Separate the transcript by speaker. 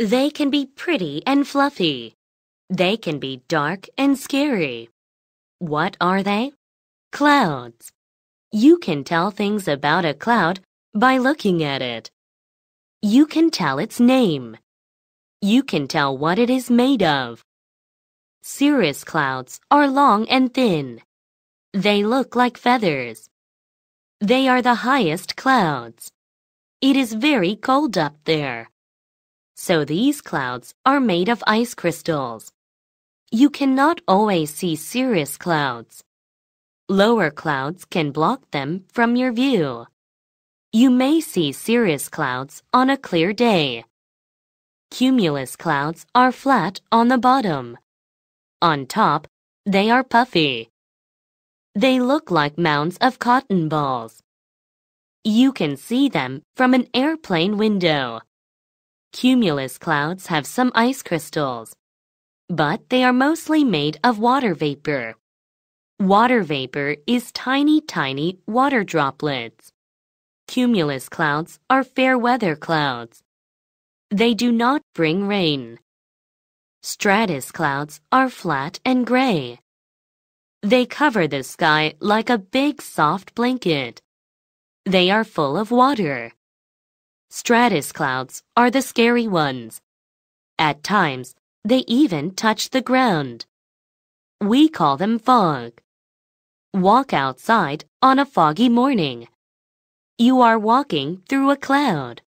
Speaker 1: They can be pretty and fluffy. They can be dark and scary. What are they? Clouds. You can tell things about a cloud by looking at it. You can tell its name. You can tell what it is made of. Cirrus clouds are long and thin. They look like feathers. They are the highest clouds. It is very cold up there so these clouds are made of ice crystals. You cannot always see cirrus clouds. Lower clouds can block them from your view. You may see cirrus clouds on a clear day. Cumulus clouds are flat on the bottom. On top, they are puffy. They look like mounds of cotton balls. You can see them from an airplane window. Cumulus clouds have some ice crystals, but they are mostly made of water vapor. Water vapor is tiny, tiny water droplets. Cumulus clouds are fair weather clouds. They do not bring rain. Stratus clouds are flat and gray. They cover the sky like a big soft blanket. They are full of water. Stratus clouds are the scary ones. At times, they even touch the ground. We call them fog. Walk outside on a foggy morning. You are walking through a cloud.